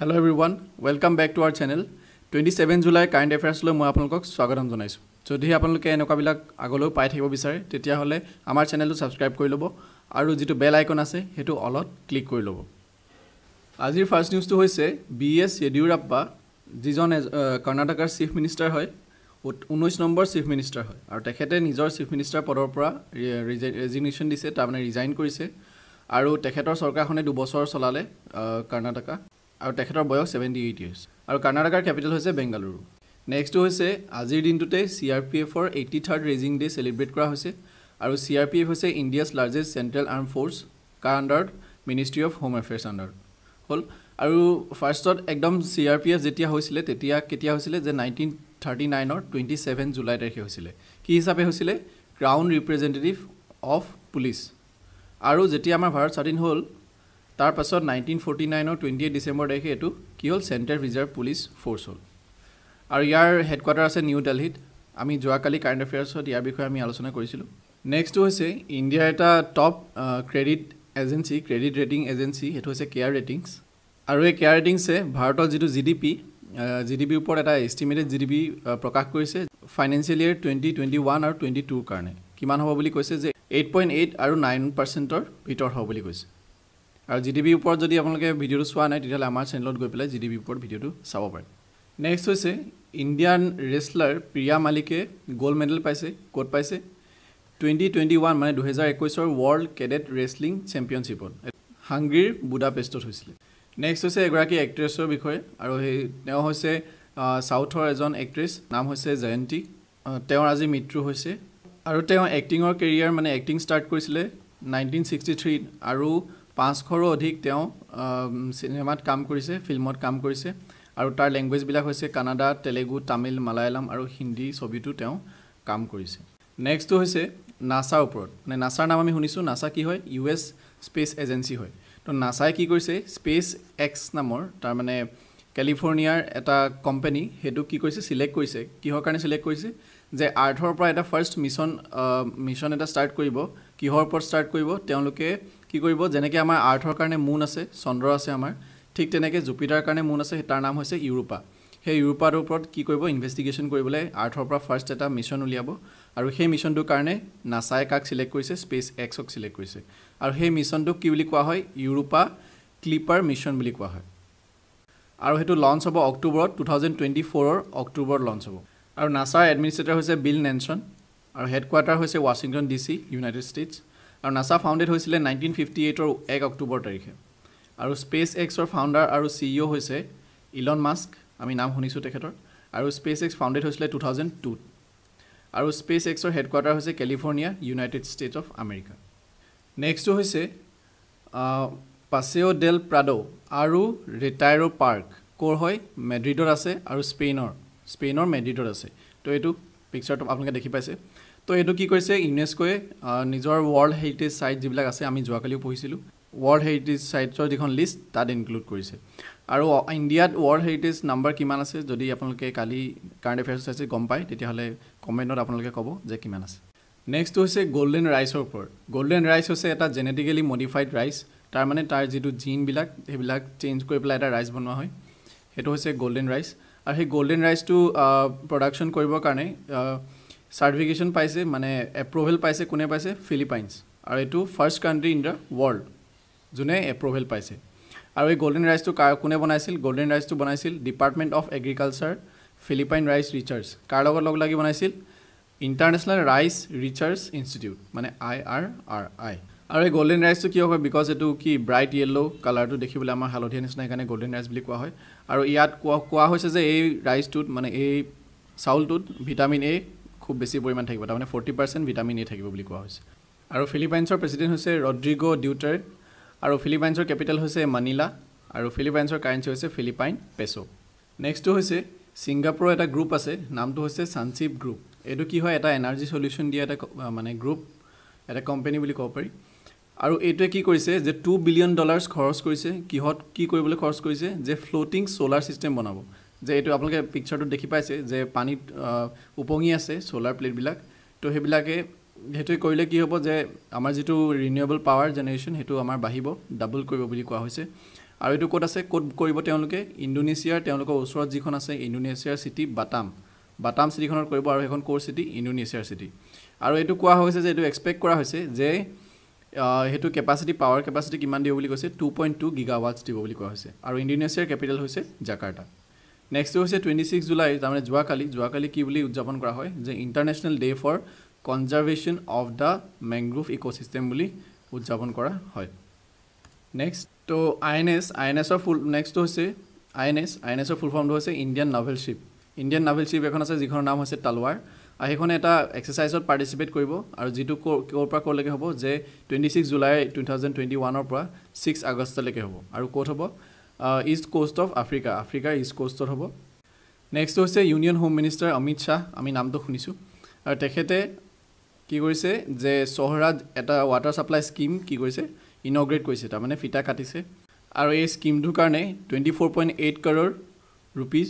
hello' every one welcome back to R channel twenty seven July current এফেয়াৰ্ছলৈ মই আপোনালোকক স্বাগতম জনাইছোঁ যদিহে আপোনালোকে এনেকুৱাবিলাক আগলৈও পাই থাকিব বিচাৰে তেতিয়াহ'লে আমাৰ চেনেলটো ছাবস্ক্ৰাইব কৰি ল'ব আৰু যিটো বেল আইকন আছে সেইটো অলত ক্লিক কৰি ল'ব আজিৰ ফাৰ্ষ্ট নিউজটো হৈছে বি এছ য়েডিয়ুৰাপ্পা যিজন কৰ্ণাটকাৰ চিফ মিনিষ্টাৰ হয় ঊনৈছ নম্বৰ চিফ মিনিষ্টাৰ হয় আৰু তেখেতে নিজৰ চিফ মিনিষ্টাৰ পদৰ পৰা ৰেজিগনেশ্যন দিছে তাৰমানে ৰিজাইন কৰিছে আৰু তেখেতৰ চৰকাৰখনে দুবছৰ চলালে কৰ্ণাটকা আৰু তেখেতৰ বয়স ছেভেণ্টি এইট ইয়াৰ্ছ আৰু কৰ্ণাটকাৰ কেপিটেল হৈছে বেংগালুৰু নেক্সটটো হৈছে আজিৰ দিনটোতে চি আৰ পি এফৰ eighty third raising day' celebrate কৰা হৈছে আৰু চি আৰ পি এফ হৈছে India's largest central armed force কাৰ আণ্ডাৰত মিনিষ্ট্ৰী অফ হোম এফেয়াৰ্ছ আণ্ডাৰত হ'ল আৰু ফাৰ্ষ্টত একদম চি আৰ পি এফ যেতিয়া হৈছিলে তেতিয়া কেতিয়া হৈছিলে যে নাইনটিন থাৰ্টি নাইনৰ টুৱেণ্টি ছেভেন জুলাই তাৰিখে হৈছিলে কি হিচাপে হৈছিলে ক্ৰাউন ৰিপ্ৰেজেণ্টেটিভ অফ পুলিচ আৰু যেতিয়া আমাৰ ভাৰত স্বাধীন হ'ল তাৰপাছত নাইনটিন ফৰ্টি নাইনৰ টুৱেণ্টি এইট ডিচেম্বৰ তাৰিখে এইটো কি হ'ল চেণ্ট্ৰেল ৰিজাৰ্ভ পুলিচ ফ'ৰ্চ হ'ল আৰু ইয়াৰ হেডকোৱাৰ্টাৰ আছে নিউ দেলহিত আমি যোৱাকালি কাৰেণ্ট এফেয়াৰ্ছত ইয়াৰ বিষয়ে আমি আলোচনা কৰিছিলোঁ নেক্সটটো হৈছে ইণ্ডিয়াৰ এটা top credit agency credit rating agency সেইটো হৈছে কেয়াৰ ৰেটিংছ আৰু এই কেয়াৰ ৰেটিংছে ভাৰতৰ যিটো G D P G D পিৰ ওপৰত এটা এষ্টিমেটেড জি ডি পি প্ৰকাশ কৰিছে financial year twenty twenty one আৰু টুৱেণ্টি টুৰ কাৰণে কিমান হ'ব বুলি কৈছে যে এইট পইণ্ট এইট আৰু নাইন পাৰ্চেণ্টৰ ভিতৰত হ'ব বুলি কৈছে আৰু জি বিৰ ওপৰত যদি আপোনালোকে ভিডিঅ'টো চোৱা নাই তেতিয়াহ'লে আমাৰ চেনেলত গৈ পেলাই জি ডিবিৰ ওপৰত ভিডিঅ'টো চাব পাৰে নেক্সট হৈছে ইণ্ডিয়ান ৰেচলাৰ প্ৰিয়া মালিকে গ'ল্ড মেডেল পাইছে ক'ত পাইছে টুৱেণ্টি টুৱেণ্টি ওৱান মানে দুহেজাৰ একৈছৰ ৱৰ্ল্ড কেডেট ৰেচলিং চেম্পিয়নশ্বিপত হাংগ্ৰীৰ বুদাপেষ্টত হৈছিলে নেক্সট হৈছে এগৰাকী এক্ট্ৰেছৰ বিষয়ে আৰু সেই তেওঁ হৈছে চাউথৰ এজন এক্ট্ৰেছ নাম হৈছে জয়ন্তী তেওঁৰ আজি মৃত্যু হৈছে আৰু তেওঁ এক্টিঙৰ কেৰিয়াৰ মানে এক্টিং ষ্টাৰ্ট কৰিছিলে নাইনটিন ছিক্সটি থ্ৰীত আৰু পাঁচশৰো অধিক তেওঁ চিনেমাত কাম কৰিছে ফিল্মত কাম কৰিছে আৰু তাৰ লেংগুৱেজবিলাক হৈছে কানাডা তেলেগু তামিল মালায়ালাম আৰু হিন্দী ছবিটো তেওঁ কাম কৰিছে নেক্সটটো হৈছে নাছাৰ ওপৰত মানে নাচাৰ নাম আমি শুনিছোঁ নাছা কি হয় ইউ এছ স্পেচ এজেঞ্চি হয় তো নাছাই কি কৰিছে স্পেচ এক্স নামৰ তাৰমানে কেলিফৰ্ণিয়াৰ এটা কোম্পানী সেইটো কি কৰিছে চিলেক্ট কৰিছে কিহৰ কাৰণে চিলেক্ট কৰিছে যে আৰ্থৰ পৰা এটা ফাৰ্ষ্ট মিছন মিছন এটা ষ্টাৰ্ট কৰিব কিহৰ ওপৰত ষ্টাৰ্ট কৰিব তেওঁলোকে কি কৰিব যেনেকৈ আমাৰ আৰ্থৰ কাৰণে মুন আছে চন্দ্ৰ আছে আমাৰ ঠিক তেনেকৈ জুপিটাৰ কাৰণে মুন আছে তাৰ নাম হৈছে ইউৰোপা সেই ইউৰোপাটোৰ ওপৰত কি কৰিব ইনভেষ্টিগেশ্যন কৰিবলৈ আৰ্থৰ পৰা ফাৰ্ষ্ট এটা মিছন উলিয়াব আৰু সেই মিছনটোৰ কাৰণে নাচাই কাক চিলেক্ট কৰিছে স্পেচ এক্সক চিলেক্ট কৰিছে আৰু সেই মিছনটোক কি বুলি কোৱা হয় ইউৰোপা ক্লিপাৰ মিছন বুলি কোৱা হয় আৰু সেইটো লঞ্চ হ'ব অক্টোবৰত টু থাউজেণ্ড টুৱেণ্টি ফ'ৰৰ অক্টোবৰত লঞ্চ হ'ব আৰু নাচাৰ এডমিনিষ্ট্ৰেটৰ হৈছে বিল নেনচন আৰু হেডকোৱাৰ্টাৰ হৈছে Washington D C United States আৰু নাছা ফাউণ্ডেড হৈছিলে নাইনটিন ফিফটি এইটৰ এক অক্টোবৰ তাৰিখে আৰু স্পেচ এক্সৰ ফাউণ্ডাৰ আৰু চি ই অ' হৈছে ইলন মাস্ক আমি নাম শুনিছোঁ তেখেতৰ আৰু স্পেচ এক্স ফাউণ্ডেড হৈছিলে টু থাউজেণ্ড টুত আৰু স্পেচ এক্সৰ হেডকোৱাৰ্টাৰ হৈছে California United State of America নেক্সটটো হৈছে পাছেঅ' ডেল প্ৰাডো আৰু ৰিটায়াৰ' পাৰ্ক ক'ৰ হয় মেড্ৰিডত আছে আৰু স্পেইনৰ স্পেইনৰ মেড্ৰিডত আছে তো এইটো পিকচাৰটো আপোনালোকে দেখি পাইছে তো এইটো কি কৈছে ইউনেস্কোৱে নিজৰ ৱৰ্ল্ড হেৰিটেজ চাইট যিবিলাক আছে আমি যোৱাকালিও পঢ়িছিলোঁ ৱৰ্ল্ড হেৰিটেজ চাইটৰ যিখন লিষ্ট তাত ইনক্লুড কৰিছে আৰু ইণ্ডিয়াত ৱৰ্ল্ড হেৰিটেজ নাম্বাৰ কিমান আছে যদি আপোনালোকে কালি কাৰেণ্ট এফেয়াৰ্ছ চাইছে গম পায় তেতিয়াহ'লে কমেণ্টত আপোনালোকে ক'ব যে কিমান আছে নেক্সটটো হৈছে গল্ডেন ৰাইচৰ ওপৰত গল্ডেন ৰাইচ হৈছে এটা জেনেটিকেলি মডিফাইড ৰাইচ তাৰমানে তাৰ যিটো জিনবিলাক সেইবিলাক চেঞ্জ কৰি পেলাই এটা ৰাইচ বনোৱা হয় সেইটো হৈছে গল্ডেন ৰাইচ আৰু সেই গল্ডেন ৰাইচটো প্ৰডাকশ্যন কৰিবৰ কাৰণে চাৰ্টিফিকেশ্যন পাইছে মানে এপ্ৰুভেল পাইছে কোনে পাইছে ফিলিপাইনছ আৰু এইটো first country in the world যোনে এপ্ৰুভেল পাইছে আৰু এই গল্ডেন ৰাইচটো কাৰ কোনে বনাইছিল গল্ডেন ৰাইচটো বনাইছিল department of agriculture Philippine rice research কাৰ লগত লগ লাগি বনাইছিল ইণ্টাৰনেশ্যনেল ৰাইচ ৰিচাৰ্চ ইনষ্টিটিউট মানে আই আৰ আৰ আই আৰু এই গল্ডেন ৰাইচটো কিয় হয় বিকজ এইটো কি ব্ৰাইট য়েল্ল' কালাৰটো দেখিবলৈ আমাৰ হালধীয়া নিচিনা সেইকাৰণে গল্ডেন ৰাইচ বুলি কোৱা হয় আৰু ইয়াত কোৱা কোৱা হৈছে যে এই ৰাইচটোত মানে এই চাউলটোত ভিটামিন এ খুব বেছি পৰিমাণ থাকিব তাৰমানে ফৰ্টি পাৰ্চেণ্ট ভিটামিন এ থাকিব বুলি কোৱা হৈছে আৰু ফিলিপাইনছৰ প্ৰেচিডেণ্ট হৈছে ৰড্ৰিগ' ডিউটাৰ আৰু ফিলিপাইনছৰ কেপিটেল হৈছে মানিলা আৰু ফিলিপাইনছৰ কাৰেঞ্চি হৈছে ফিলিপাইন পেছ' নেক্সটটো হৈছে ছিংগাপুৰৰ এটা গ্ৰুপ আছে নামটো হৈছে ছানশ্বিপ গ্ৰুপ এইটো কি হয় এটা এনাৰ্জি চলিউশ্যন দিয়া এটা মানে গ্ৰুপ এটা কোম্পেনী বুলি ক'ব পাৰি আৰু এইটোৱে কি কৰিছে যে টু বিলিয়ন ডলাৰছ খৰচ কৰিছে কিহত কি কৰিবলৈ খৰচ কৰিছে যে ফ্ল'টিং চ'লাৰ ছিষ্টেম বনাব যে এইটো আপোনালোকে পিকচাৰটোত দেখি পাইছে যে পানীত উপঙি আছে চ'লাৰ প্লেটবিলাক তো সেইবিলাকে সেইটোৱে কৰিলে কি হ'ব যে আমাৰ যিটো ৰিনিউৱেবল পাৱাৰ জেনেৰেশ্যন সেইটো আমাৰ বাঢ়িব ডাবল কৰিব বুলি কোৱা হৈছে আৰু এইটো ক'ত আছে ক'ত কৰিব তেওঁলোকে ইণ্ডোনেছিয়াৰ তেওঁলোকৰ ওচৰত যিখন আছে ইণ্ডোনেছিয়াৰ চিটি বাটাম বাটাম চিটিখনত কৰিব আৰু সেইখন ক'ৰ চিটি ইণ্ডোনেছিয়াৰ চিটি আৰু এইটো কোৱা হৈছে যে এইটো এক্সপেক্ট কৰা হৈছে যে সেইটো কেপাচিটি পাৱাৰ কেপাচিটি কিমান দিব বুলি কৈছে two point two giga gigawatts দিব বুলি কোৱা হৈছে আৰু ইণ্ডোনেছিয়াৰ কেপিটেল হৈছে জাকাৰ্টা নেক্সটটো হৈছে টুৱেণ্টি ছিক্স জুলাই তাৰমানে যোৱাকালি যোৱাকালি কি বুলি উদযাপন কৰা হয় যে international day for conservation of the mangrove eco' ecosystem বুলি উদযাপন কৰা হয় নেক্সট ত' I N S I N এছৰ ফুল নেক্সটটো হৈছে I N S I N এছৰ ফুল ফৰ্মটো হৈছে Indian naval ship Indian naval ship এখন আছে যিখনৰ নাম হৈছে তালৱাৰ আৰু সেইখনে এটা এক্সাৰচাইজত পাৰ্টিচিপেট কৰিব আৰু যিটো ক'ৰ ক'ৰ পৰা ক'লৈকে হ'ব যে twenty six July two thousand twenty ওৱানৰ পৰা ছিক্স আগষ্টলৈকে হ'ব আৰু ক'ত হ'ব ইষ্ট কোষ্ট অফ আফ্ৰিকা আফ্ৰিকাৰ ইষ্ট কোষ্টত হ'ব নেক্সট হৈছে union home minister Amit Shah আমি নামটো শুনিছোঁ আৰু তেখেতে কি কৰিছে যে চহৰাত এটা ৱাটাৰ ছাপ্লাই স্কিম কি কৰিছে ইনগ্ৰেট কৰিছে তাৰমানে ফিটা কাটিছে আৰু এই স্কিমটোৰ কাৰণে টুৱেণ্টি ফ'ৰ পইণ্ট এইট কাৰ'ৰ ৰুপিজ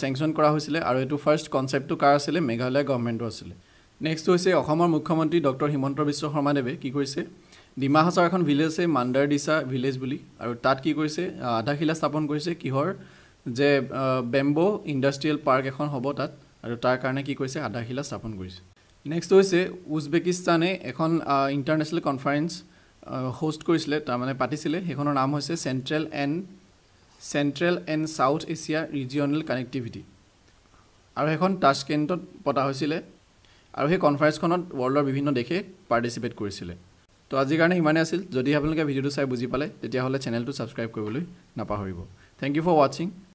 চেংচন কৰা হৈছিলে আৰু এইটো ফাৰ্ষ্ট কনচেপ্টটো কাৰ আছিলে মেঘালয় গভমেণ্টৰ আছিলে নেক্সট হৈছে অসমৰ মুখ্যমন্ত্ৰী ডক্টৰ হিমন্ত বিশ্ব শৰ্মাদেৱে কি কৰিছে ডিমা হাছাৰ এখন ভিলেজ আছে মাণ্ডাৰ দিছা ভিলেজ বুলি আৰু তাত কি কৰিছে আধাৰশিলা স্থাপন কৰিছে কিহৰ যে বেম্ব' ইণ্ডাষ্ট্ৰিয়েল পাৰ্ক এখন হ'ব তাত আৰু তাৰ কাৰণে কি কৰিছে আধাৰশিলা স্থাপন কৰিছে নেক্সট হৈছে উজবেকিস্তানে এখন ইণ্টাৰনেশ্যনেল কনফাৰেন্স হোষ্ট কৰিছিলে তাৰমানে পাতিছিলে সেইখনৰ নাম হৈছে central and central and south Asia regional connectivity আৰু সেইখন টাচকেণ্টত পতা হৈছিলে আৰু সেই কনফাৰেন্সখনত ৱৰ্ল্ডৰ বিভিন্ন দেশে পাৰ্টিচিপেট কৰিছিলে তো আজিৰ কাৰণে ইমানেই আছিল যদি আপোনালোকে ভিডিঅ'টো চাই বুজি পালে তেতিয়াহ'লে চেনেলটো ছাবস্ক্ৰাইব কৰিবলৈ নাপাহৰিব থেংক ইউ ফৰ ৱাচিং